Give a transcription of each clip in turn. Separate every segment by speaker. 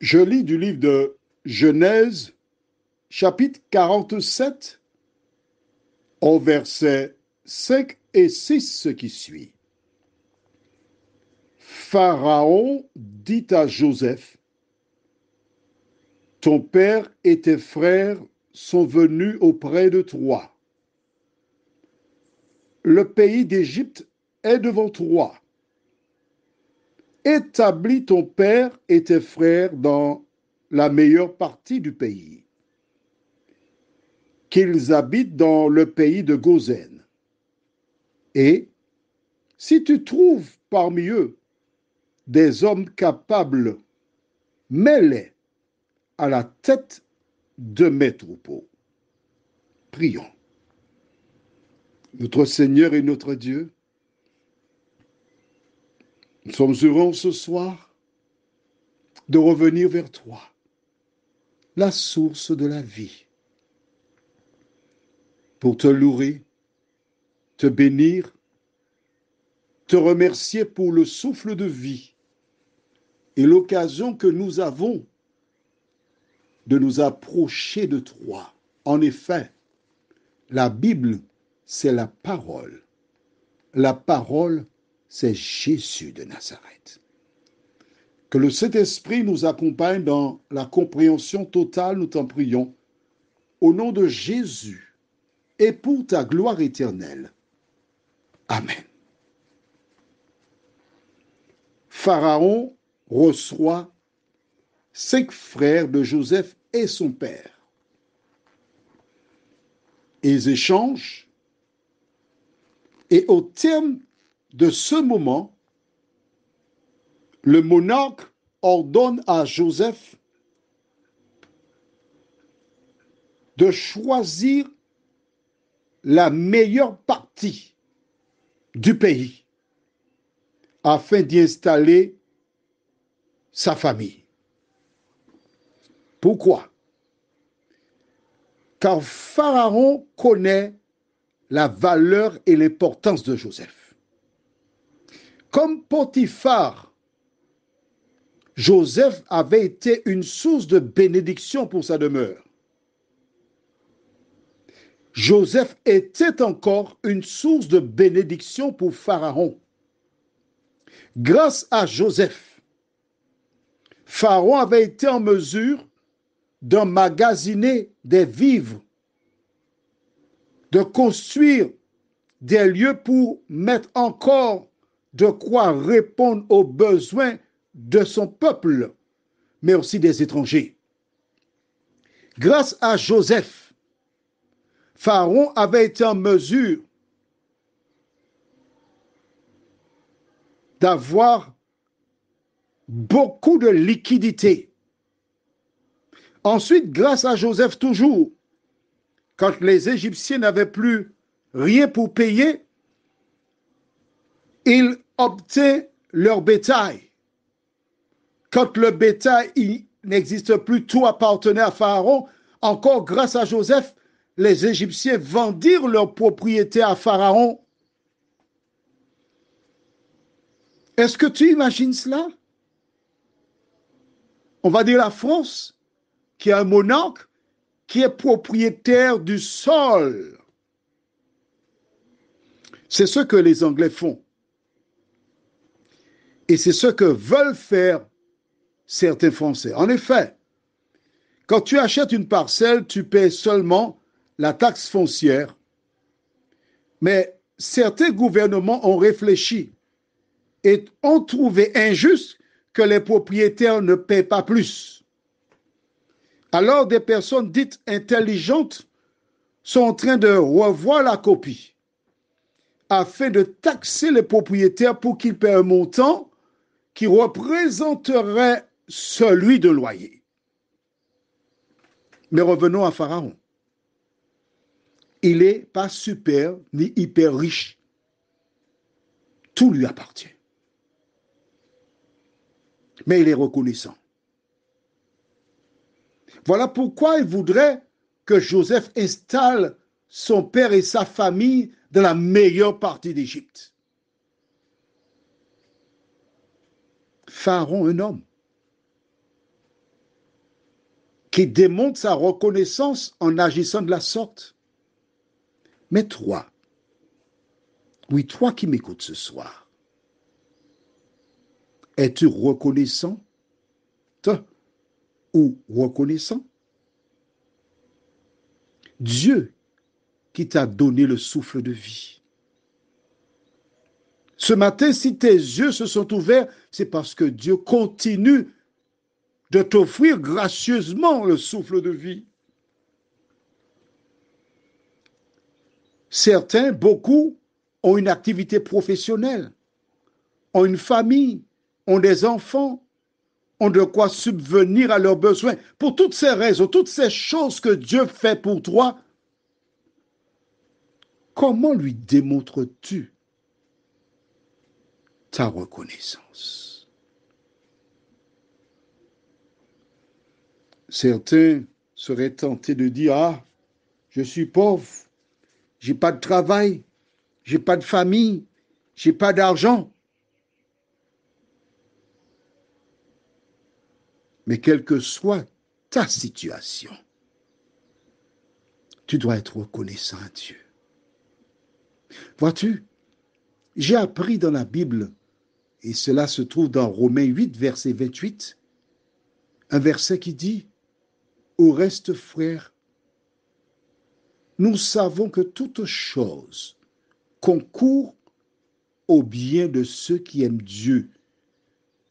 Speaker 1: Je lis du livre de Genèse, chapitre 47, au verset 5 et 6, ce qui suit. Pharaon dit à Joseph, Ton père et tes frères sont venus auprès de toi. Le pays d'Égypte est devant toi établis ton père et tes frères dans la meilleure partie du pays, qu'ils habitent dans le pays de Gozen. Et si tu trouves parmi eux des hommes capables, mets-les à la tête de mes troupeaux. Prions. Notre Seigneur et notre Dieu, sommes heureux ce soir de revenir vers toi, la source de la vie, pour te louer, te bénir, te remercier pour le souffle de vie et l'occasion que nous avons de nous approcher de toi. En effet, la Bible, c'est la parole. La parole, c'est Jésus de Nazareth. Que le Saint-Esprit nous accompagne dans la compréhension totale, nous t'en prions. Au nom de Jésus et pour ta gloire éternelle. Amen. Pharaon reçoit cinq frères de Joseph et son père. Ils échangent et au terme de ce moment, le monarque ordonne à Joseph de choisir la meilleure partie du pays afin d'y installer sa famille. Pourquoi Car Pharaon connaît la valeur et l'importance de Joseph. Comme Potiphar, Joseph avait été une source de bénédiction pour sa demeure. Joseph était encore une source de bénédiction pour Pharaon. Grâce à Joseph, Pharaon avait été en mesure d'emmagasiner des vivres, de construire des lieux pour mettre encore de quoi répondre aux besoins de son peuple, mais aussi des étrangers. Grâce à Joseph, Pharaon avait été en mesure d'avoir beaucoup de liquidités. Ensuite, grâce à Joseph toujours, quand les Égyptiens n'avaient plus rien pour payer, ils obtint leur bétail. Quand le bétail n'existe plus, tout appartenait à Pharaon. Encore grâce à Joseph, les Égyptiens vendirent leur propriété à Pharaon. Est-ce que tu imagines cela On va dire la France, qui est un monarque, qui est propriétaire du sol. C'est ce que les Anglais font. Et c'est ce que veulent faire certains Français. En effet, quand tu achètes une parcelle, tu paies seulement la taxe foncière. Mais certains gouvernements ont réfléchi et ont trouvé injuste que les propriétaires ne paient pas plus. Alors des personnes dites intelligentes sont en train de revoir la copie afin de taxer les propriétaires pour qu'ils paient un montant qui représenterait celui de loyer. Mais revenons à Pharaon. Il n'est pas super ni hyper riche. Tout lui appartient. Mais il est reconnaissant. Voilà pourquoi il voudrait que Joseph installe son père et sa famille dans la meilleure partie d'Égypte. Pharaon un homme qui démontre sa reconnaissance en agissant de la sorte. Mais toi, oui, toi qui m'écoutes ce soir, es-tu reconnaissant ou reconnaissant Dieu qui t'a donné le souffle de vie, ce matin, si tes yeux se sont ouverts, c'est parce que Dieu continue de t'offrir gracieusement le souffle de vie. Certains, beaucoup, ont une activité professionnelle, ont une famille, ont des enfants, ont de quoi subvenir à leurs besoins. Pour toutes ces raisons, toutes ces choses que Dieu fait pour toi, comment lui démontres-tu ta reconnaissance. Certains seraient tentés de dire, ah, je suis pauvre, j'ai pas de travail, j'ai pas de famille, j'ai pas d'argent. Mais quelle que soit ta situation, tu dois être reconnaissant à Dieu. Vois-tu, j'ai appris dans la Bible et cela se trouve dans Romains 8, verset 28, un verset qui dit, Au reste, frères, nous savons que toute chose concourt au bien de ceux qui aiment Dieu,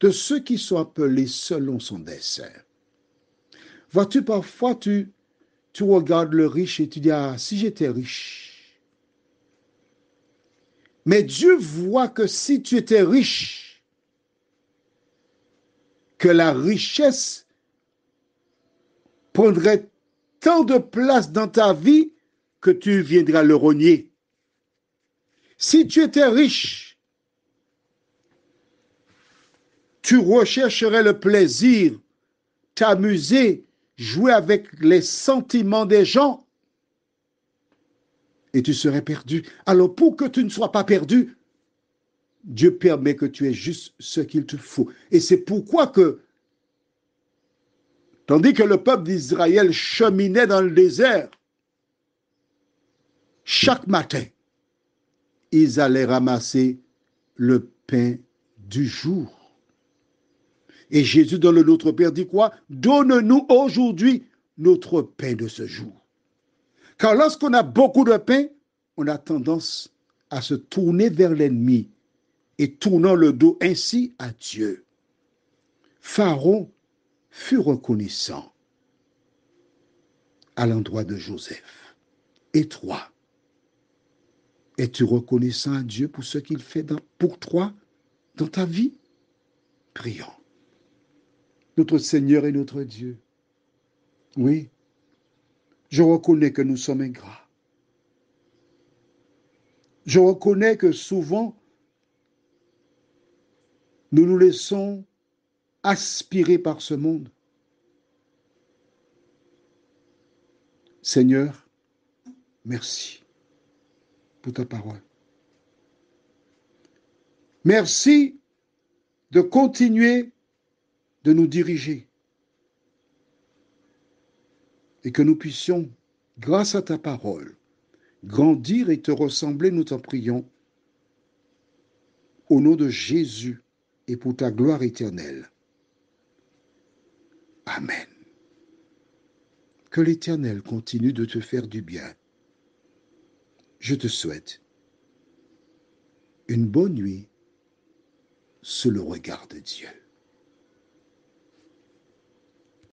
Speaker 1: de ceux qui sont appelés selon son dessein. Vois-tu, parfois, tu, tu regardes le riche et tu dis, ah, si j'étais riche, mais Dieu voit que si tu étais riche, que la richesse prendrait tant de place dans ta vie que tu viendras le rogner. Si tu étais riche, tu rechercherais le plaisir, t'amuser, jouer avec les sentiments des gens et tu serais perdu. Alors pour que tu ne sois pas perdu, Dieu permet que tu aies juste ce qu'il te faut. Et c'est pourquoi que, tandis que le peuple d'Israël cheminait dans le désert, chaque matin, ils allaient ramasser le pain du jour. Et Jésus, dans le Notre Père, dit quoi Donne-nous aujourd'hui notre pain de ce jour. Car lorsqu'on a beaucoup de pain, on a tendance à se tourner vers l'ennemi et tournant le dos ainsi à Dieu. Pharaon fut reconnaissant à l'endroit de Joseph. Et toi, es-tu reconnaissant à Dieu pour ce qu'il fait dans, pour toi dans ta vie Prions. Notre Seigneur et notre Dieu, oui, je reconnais que nous sommes ingrats. Je reconnais que souvent, nous nous laissons aspirer par ce monde. Seigneur, merci pour ta parole. Merci de continuer de nous diriger et que nous puissions, grâce à ta parole, grandir et te ressembler, nous t'en prions. Au nom de Jésus et pour ta gloire éternelle. Amen. Que l'Éternel continue de te faire du bien. Je te souhaite une bonne nuit sous le regard de Dieu.